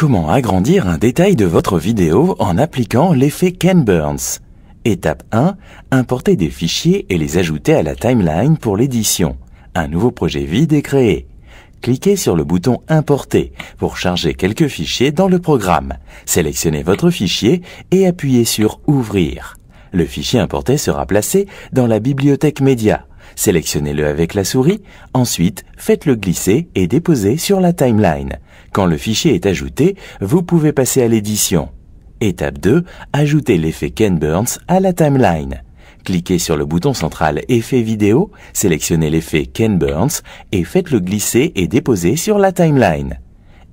Comment agrandir un détail de votre vidéo en appliquant l'effet Ken Burns Étape 1. Importer des fichiers et les ajouter à la timeline pour l'édition. Un nouveau projet vide est créé. Cliquez sur le bouton Importer pour charger quelques fichiers dans le programme. Sélectionnez votre fichier et appuyez sur Ouvrir. Le fichier importé sera placé dans la bibliothèque média. Sélectionnez-le avec la souris, ensuite faites-le glisser et déposer sur la timeline. Quand le fichier est ajouté, vous pouvez passer à l'édition. Étape 2, ajoutez l'effet Ken Burns à la timeline. Cliquez sur le bouton central Effet vidéo, sélectionnez l'effet Ken Burns et faites-le glisser et déposer sur la timeline.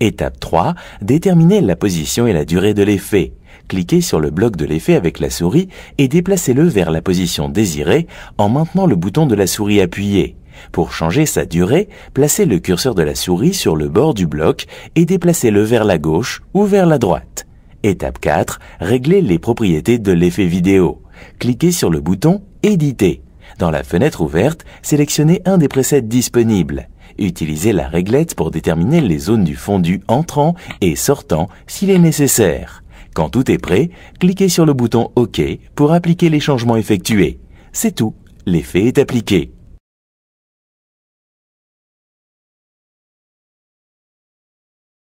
Étape 3, Déterminez la position et la durée de l'effet. Cliquez sur le bloc de l'effet avec la souris et déplacez-le vers la position désirée en maintenant le bouton de la souris appuyé. Pour changer sa durée, placez le curseur de la souris sur le bord du bloc et déplacez-le vers la gauche ou vers la droite. Étape 4, régler les propriétés de l'effet vidéo. Cliquez sur le bouton Éditer. Dans la fenêtre ouverte, sélectionnez un des presets disponibles. Utilisez la réglette pour déterminer les zones du fondu entrant et sortant s'il est nécessaire. Quand tout est prêt, cliquez sur le bouton OK pour appliquer les changements effectués. C'est tout, l'effet est appliqué.